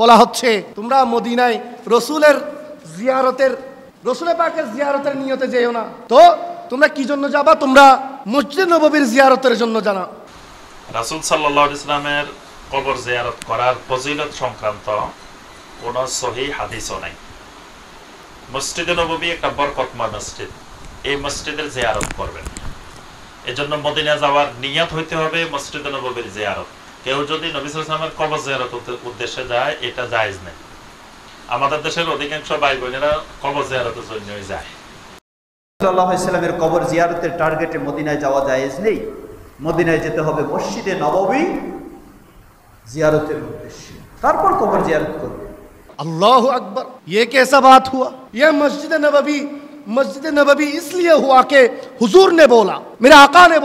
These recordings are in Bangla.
বলা হচ্ছে তোমরা মদিনায় রসুলের জিয়ারতের রসুলের পাকের জিয়ারতের নিয়তে যেও না তো তোমরা কি জন্য যাবা তোমরা মসজিদ নবীর জিয়ারতের জন্য জানা রাসুল সাল্লাহ ইসলামের কবর জিয়ারত করার ফজিলত সংক্রান্ত কোনো সহি হাদিসও নাই মসজিদে নবী একটা বরকতময় মসজিদ এই মসজিদের জিয়ারত করবেন এজন্য মদিনা যাওয়ার নিয়াত হইতে হবে মসজিদে নবীর জিয়ারত কেউ যদি নবিসামের কবর জিয়ারত উদ্দেশ্যে যায় এটা জায়জ নেই আমাদের দেশের অধিকাংশ ভাই বোনেরা কবর জিয়ারতের জন্যই যায় সাল্লাহ ইসলামের কবর জিয়ারতের টার্গেটে মদিনায় যাওয়া জায়েজ নেই মদিনায় যেতে হবে উদ্দেশ্যে তারপর কবর আল্লাহ আকবর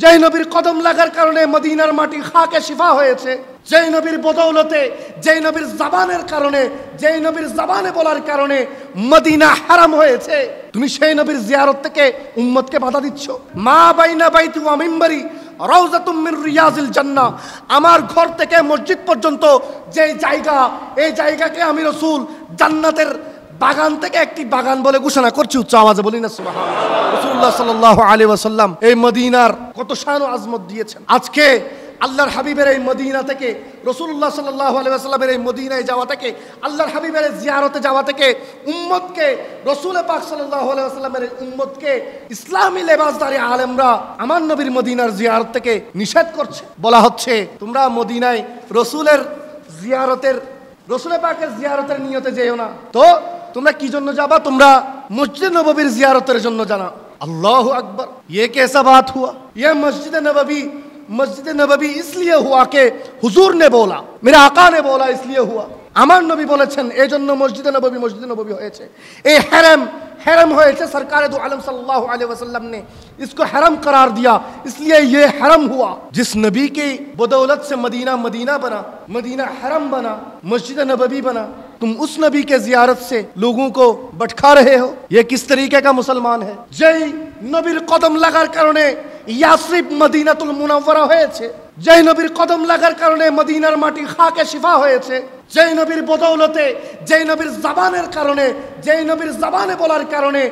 যেই নবীর কদম লাগার কারণে মদিনার মাটি খাকে শিফা হয়েছে যেই নবীর বদৌলতে যেই নবীর জাবানের কারণে যেই নবীর জাবানে বলার কারণে মদিনা হারাম হয়েছে তুমি সেই নবীর জিয়ারত থেকে উম্মতকে বাধা দিচ্ছ মা বাইনা বাইতু আমিম্বারি রওজাতুম্মির রিয়াজিল জান্না আমার ঘর থেকে মসজিদ পর্যন্ত যে জায়গা এই জায়গাকে আমি রসুল জান্নাতের বাগান থেকে একটি বাগান বলে ঘোষণা করছি উচ্চ আওয়াজে বলি না রসুল্লাহ সাল আলী ওয়াসাল্লাম এই মদিনার কত শান আজমত দিয়েছেন আজকে আল্লাহর হাবিবের এই মদিনা থেকে রসুল্লাহ আলী আলহামের এই মদিনায় যাওয়া থেকে আল্লাহর হাবিবের জিয়ারতে যাওয়া থেকে উম্মতকে রসুল পাক সাল্লাহ আলহামের উম্মতকে ইসলামী লেবাসদারি আলেমরা আমার নবীর মদিনার জিয়ারত থেকে নিষেধ করছে বলা হচ্ছে তোমরা মদিনায় রসুলের জিয়ারতের রসুল পাকের জিয়ারতের নিয়তে যেও না তো تمرا کی جن و جاب تمہرا مسجد نبی زیارت جانا اللہ اکبر یہ کیسا بات ہوا یہ مسجد نبوی مسجد نبوی اس لیے ہوا کہ حضور نے بولا میرے آقا نے بولا اس لیے ہوا مسجد حرم ہوئے سرکار تو علم صلی اللہ علیہ وسلم نے اس کو حرم قرار دیا اس لیے یہ حرم ہوا جس نبی کی بدولت سے مدینہ مدینہ بنا مدینہ حرم بنا مسجد نبوی بنا तुम উস नबी के जियारत से लोगों को बटखा रहे हो ये किस तरीके का मुसलमान है যেই নবীর কদম লাগার কারণে ইয়াসরিব মদিনাতুল মুনাওয়ারা হয়েছে যেই নবীর কদম লাগার কারণে মদিনার মাটি খাকে শিফা হয়েছে যেই নবীর বদৌলতে যেই নবীর জবানের কারণে যেই নবীর জবানে বলার কারণে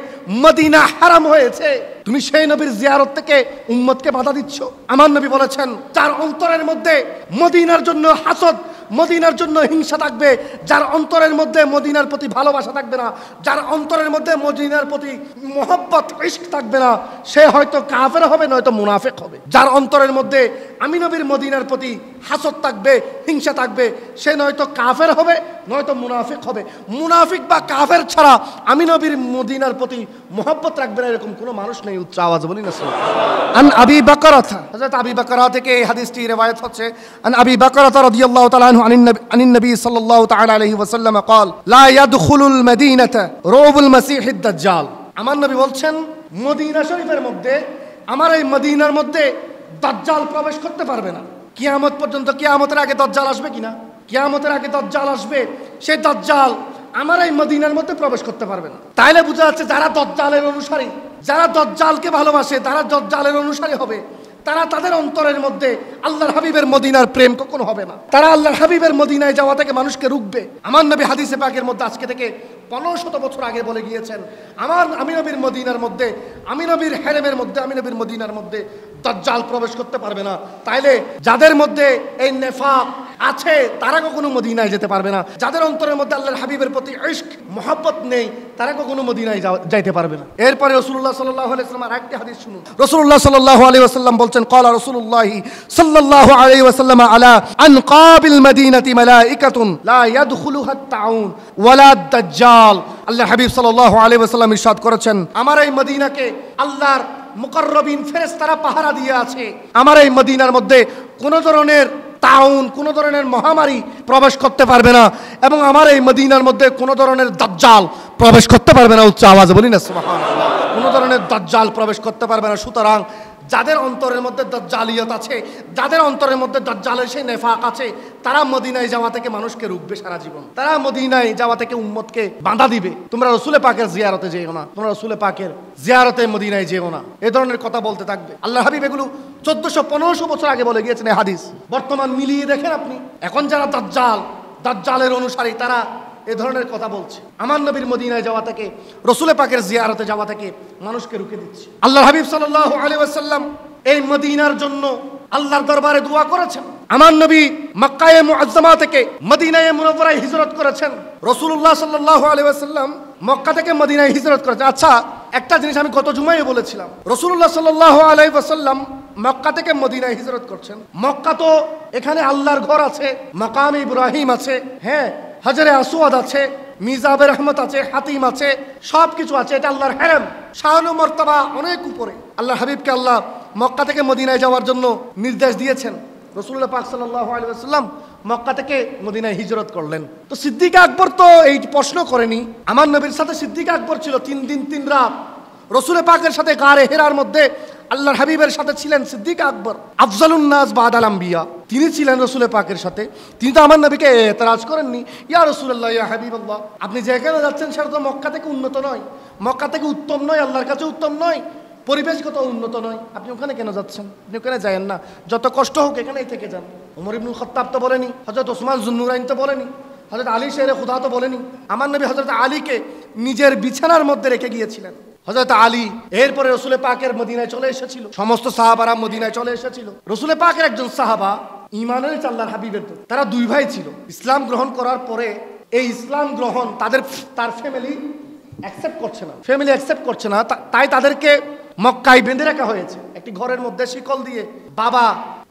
মদিনা হারাম হয়েছে তুমি সেই নবীর জিয়ারত থেকে উম্মতকে বাধা দিচ্ছ আমার নবী বলেছেন তার অন্তরের মধ্যে মদিনার জন্য হাসদ মদিনার জন্য হিংসা থাকবে যার অন্তরের মধ্যে মদিনার প্রতি ভালোবাসা থাকবে না যার অন্তরের মধ্যে মদিনার প্রতি মোহব্বত ইস্ক থাকবে না সে হয়তো কাফের হবে নয়তো মুনাফেক হবে যার অন্তরের মধ্যে আমি নবীর মদিনার প্রতি হাসত থাকবে হিংসা থাকবে সে নয়তো কাফের হবে নয়তো মুনাফিক হবে মুনাফিক বা কাফের ছাড়া আমি নবীর মদিনার প্রতি মোহব্বত রাখবে না এরকম কোনো মানুষ নেই উচ্চ আওয়াজ বলি না আন আবি বাকরাথা আবি বাকরা থেকে এই হাদিসটি রেওয়ায়াত হচ্ছে আন আবি বাকরাথা রাদিয়াল্লাহু তাআলা আনহু আনিন নবী সাল্লাল্লাহু তাআলা আলাইহি ওয়াসাল্লাম قال لا يدخل المدينه রৌব المسيح الدجال আমার নবী বলছেন মদিনা শরীফের মধ্যে আমার এই মদিনার মধ্যে দাজ্জাল প্রবেশ করতে পারবে না কিয়ামত পর্যন্ত কিয়ামতের আগে দজ্জাল আসবে কিনা কিয়ামতের আগে দজ্জাল আসবে সেই দজ্জাল আমার এই মদিনার মধ্যে প্রবেশ করতে পারবে না তাইলে বোঝা যাচ্ছে যারা দজ্জালের অনুসারী যারা দজ্জালকে ভালোবাসে তারা দজ্জালের অনুসারী হবে তারা তাদের অন্তরের মধ্যে আল্লাহর হাবিবের মদিনার প্রেম কখনো হবে না তারা আল্লাহর হাবিবের মদিনায় যাওয়া থেকে মানুষকে রুখবে আমার নবী হাদিসে পাকের মধ্যে আজকে থেকে পনেরো শত বছর আগে বলে গিয়েছেন আমার আমিনবীর মদিনার মধ্যে আমিনবীর হেরেমের মধ্যে আমিনবীর মদিনার মধ্যে দজ্জাল প্রবেশ করতে পারবে না তাইলে যাদের মধ্যে এই নেফা আছে তারা কখনো মদিনায় যেতে পারবে না যাদের অন্তরের মধ্যে আল্লাহর হাবিবের প্রতি ইস্ক মহব্বত নেই তারা কখনো মদিনায় যাইতে পারবে না এরপরে রসুল্লাহ সাল্লাহ আলাইসলাম আর একটি হাদিস শুনুন রসুল্লাহ সাল্লাহ আলী ওসাল্লাম বলছেন কলা রসুল্লাহি সাল্লাহ আলী ওসাল্লাম আলা আন কাবিল মদিনাতি ইকাতুন লা ইয়াদখুলুহা তাউন ওয়ালা দাজ্জাল আল্লাহ হাবিব সাল্লাহ আলী ওসাল্লাম ইরশাদ করেছেন আমার এই মদিনাকে আল্লাহর মুকর্রবিন ফেরেস্তারা পাহারা দিয়ে আছে আমার এই মদিনার মধ্যে কোনো ধরনের তাউন কোনো ধরনের মহামারী প্রবেশ করতে পারবে না এবং আমার এই মদিনার মধ্যে কোনো ধরনের দাজ্জাল প্রবেশ করতে পারবে না উচ্চ আওয়াজ বলি না কোনো ধরনের দাজ্জাল প্রবেশ করতে পারবে না সুতরাং যাদের অন্তরের মধ্যে দজ্জালিয়ত আছে যাদের অন্তরের মধ্যে দজ্জালের সেই নেফাক আছে তারা মদিনায় যাওয়া থেকে মানুষকে রুখবে সারা জীবন তারা মদিনায় যাওয়া থেকে উম্মতকে বাঁধা দিবে তোমরা রসুলে পাকের জিয়ারতে যেও না তোমরা রসুলে পাকের জিয়ারতে মদিনায় যেও না এ ধরনের কথা বলতে থাকবে আল্লাহ হাবিব এগুলো চোদ্দশো পনেরোশো বছর আগে বলে গিয়েছেন হাদিস বর্তমান মিলিয়ে দেখেন আপনি এখন যারা দজ্জাল দাজ্জালের অনুসারী তারা এ ধরনের কথা বলছে আমার নবীর মদিনায় যাওয়া থেকে রসুলে পাকের জিয়ারতে যাওয়া থেকে মানুষকে রুখে দিচ্ছে আল্লাহ হাবিব সাল্লাহ আলিয়াল্লাম এই মদিনার জন্য আল্লাহর দরবারে দোয়া করেছেন আমার নবী মক্কায় মুআজ্জামা থেকে মদিনায় মুনাফরায় হিজরত করেছেন রসুল্লাহ সাল্লাহ আলিয়াল্লাম মক্কা থেকে মদিনায় হিজরত করেছেন আচ্ছা একটা জিনিস আমি গত জুমায় বলেছিলাম রসুল্লাহ সাল্লাহ আলাইসাল্লাম মক্কা থেকে মদিনায় হিজরত করছেন মক্কা তো এখানে আল্লাহর ঘর আছে মাকাম ইব্রাহিম আছে হ্যাঁ হাজারে আসুয়াদ আছে মিজাবে আহমদ আছে হাতিম আছে সব কিছু আছে এটা আল্লাহর হ্যারাম শাহানু মর্তবা অনেক উপরে আল্লাহ হাবিবকে আল্লাহ মক্কা থেকে মদিনায় যাওয়ার জন্য নির্দেশ দিয়েছেন রসুল্লাহ পাক সাল্লাম মক্কা থেকে মদিনায় হিজরত করলেন তো সিদ্দিক আকবর তো এই প্রশ্ন করেনি আমার নবীর সাথে সিদ্দিক আকবর ছিল তিন দিন তিন রাত রসুল পাকের সাথে গাড়ে হেরার মধ্যে আল্লাহর হাবিবের সাথে ছিলেন সিদ্দিক আকবর আফজালুন্নাস বাদ আলাম বিয়া তিনি ছিলেন রসুল পাকের সাথে তিনি তো আমার নবীকে এতরাজ করেননি ইয়া রসুল্লাহ ইয়া হাবিব আল্লাহ আপনি যেখানে যাচ্ছেন সেটা তো মক্কা থেকে উন্নত নয় মক্কা থেকে উত্তম নয় আল্লাহর কাছে উত্তম নয় পরিবেশগত উন্নত নয় আপনি ওখানে কেন যাচ্ছেন আপনি ওখানে যায়েন না যত কষ্ট হোক এখানেই থেকে যান উমর ইবনুল খত্তাব তো বলেনি হজরত ওসমান জুন্নুরাইন তো বলেনি হজরত আলী শেরে খুদা তো বলেনি আমার নবী হজরত আলীকে নিজের বিছানার মধ্যে রেখে গিয়েছিলেন হজরত আলী এরপরে রসুলে পাকের মদিনায় চলে এসেছিল সমস্ত সাহাবারা মদিনায় চলে এসেছিল রসুলে পাকের একজন সাহাবা ইমান চাল্লার হাবিবের তো তারা দুই ভাই ছিল ইসলাম গ্রহণ করার পরে এই ইসলাম গ্রহণ তাদের তার ফ্যামিলি অ্যাকসেপ্ট করছে না ফ্যামিলি অ্যাকসেপ্ট করছে না তাই তাদেরকে মক্কায় বেঁধে রাখা হয়েছে একটি ঘরের মধ্যে শিকল দিয়ে বাবা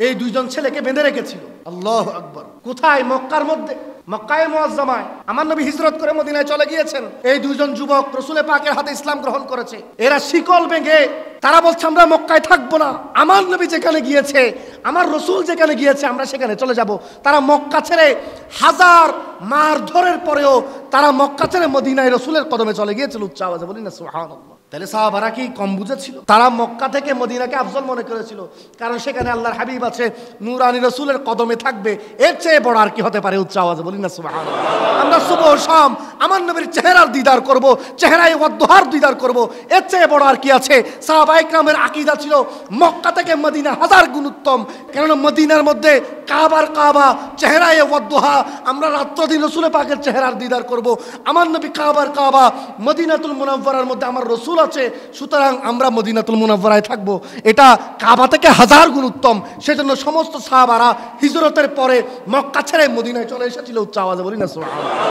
এই দুইজন ছেলেকে বেঁধে রেখেছিল আল্লাহ আকবর কোথায় মক্কার মধ্যে মক্কায় মোয়াজ্জামায় আমার নবী হিজরত করে মদিনায় চলে গিয়েছেন এই দুজন যুবক রসুলে পাকের হাতে ইসলাম গ্রহণ করেছে এরা শিকল ভেঙে তারা বলছে আমরা মক্কায় থাকবো না আমার নবী যেখানে গিয়েছে আমার রসুল যেখানে গিয়েছে আমরা সেখানে চলে যাব তারা মক্কা ছেড়ে হাজার মারধরের পরেও তারা মক্কা ছেড়ে মদিনায় রসুলের কদমে চলে গিয়েছিল উচ্চ আওয়াজে বলি না সুহান তাহলে সাহাবারা কি কম বুঝেছিল তারা মক্কা থেকে মদিনাকে আফজল মনে করেছিল কারণ সেখানে আল্লাহর হাবিব আছে নুরানি রসুলের কদমে থাকবে এর চেয়ে বড় আর কি হতে পারে উচ্চ আওয়াজ বলি না সুবাহ আমরা শুভ শাম আমার নবীর চেহারার দিদার করব চেহারায় ওয়াদ্দোহার দিদার করব এর চেয়ে বড় আর কি আছে সাহাবাইকরামের আকিদা ছিল মক্কা থেকে মদিনা হাজার গুণ উত্তম কেননা মদিনার মধ্যে কাবার কাবা চেহারায় ওয়াদ্দোহা আমরা রাত্রদিন রসুলে পাকের চেহারার দিদার করব আমার নবী কাবার কাবা মদিনাতুল মুনাফ্বরার মধ্যে আমার রসুল আছে সুতরাং আমরা মদিনাতুল মুনাফ্বরায় থাকব এটা কাবা থেকে হাজার গুণ উত্তম সেজন্য সমস্ত সাহাবারা হিজরতের পরে মক্কা ছেড়ে মদিনায় চলে এসেছিল উচ্চ আওয়াজে বলি না